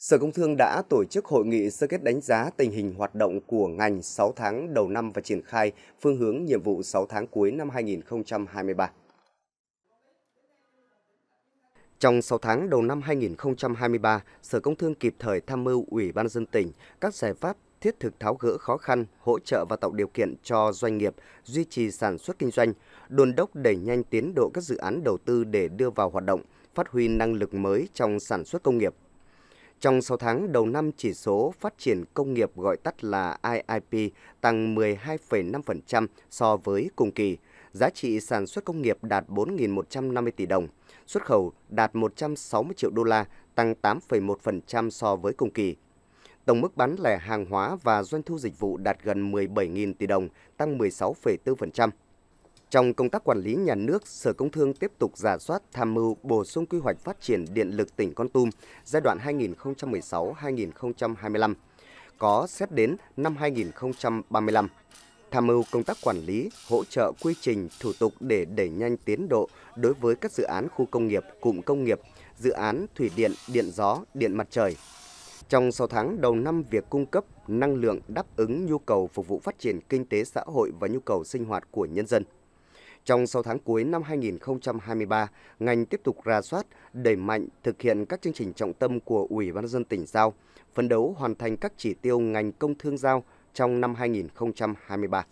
Sở Công Thương đã tổ chức hội nghị sơ kết đánh giá tình hình hoạt động của ngành 6 tháng đầu năm và triển khai phương hướng nhiệm vụ 6 tháng cuối năm 2023. Trong 6 tháng đầu năm 2023, Sở Công Thương kịp thời tham mưu Ủy ban dân tỉnh các giải pháp thiết thực tháo gỡ khó khăn, hỗ trợ và tạo điều kiện cho doanh nghiệp duy trì sản xuất kinh doanh, đôn đốc đẩy nhanh tiến độ các dự án đầu tư để đưa vào hoạt động, phát huy năng lực mới trong sản xuất công nghiệp, trong 6 tháng đầu năm, chỉ số phát triển công nghiệp gọi tắt là IIP tăng 12,5% so với cùng kỳ. Giá trị sản xuất công nghiệp đạt 4.150 tỷ đồng, xuất khẩu đạt 160 triệu đô la, tăng 8,1% so với cùng kỳ. Tổng mức bán lẻ hàng hóa và doanh thu dịch vụ đạt gần 17.000 tỷ đồng, tăng 16,4%. Trong công tác quản lý nhà nước, Sở Công Thương tiếp tục giả soát tham mưu bổ sung quy hoạch phát triển điện lực tỉnh Con Tum giai đoạn 2016-2025, có xét đến năm 2035. Tham mưu công tác quản lý, hỗ trợ quy trình, thủ tục để đẩy nhanh tiến độ đối với các dự án khu công nghiệp, cụm công nghiệp, dự án thủy điện, điện gió, điện mặt trời, trong 6 tháng đầu năm, việc cung cấp năng lượng đáp ứng nhu cầu phục vụ phát triển kinh tế xã hội và nhu cầu sinh hoạt của nhân dân. Trong 6 tháng cuối năm 2023, ngành tiếp tục ra soát, đẩy mạnh thực hiện các chương trình trọng tâm của Ủy ban dân tỉnh giao, phấn đấu hoàn thành các chỉ tiêu ngành công thương giao trong năm 2023.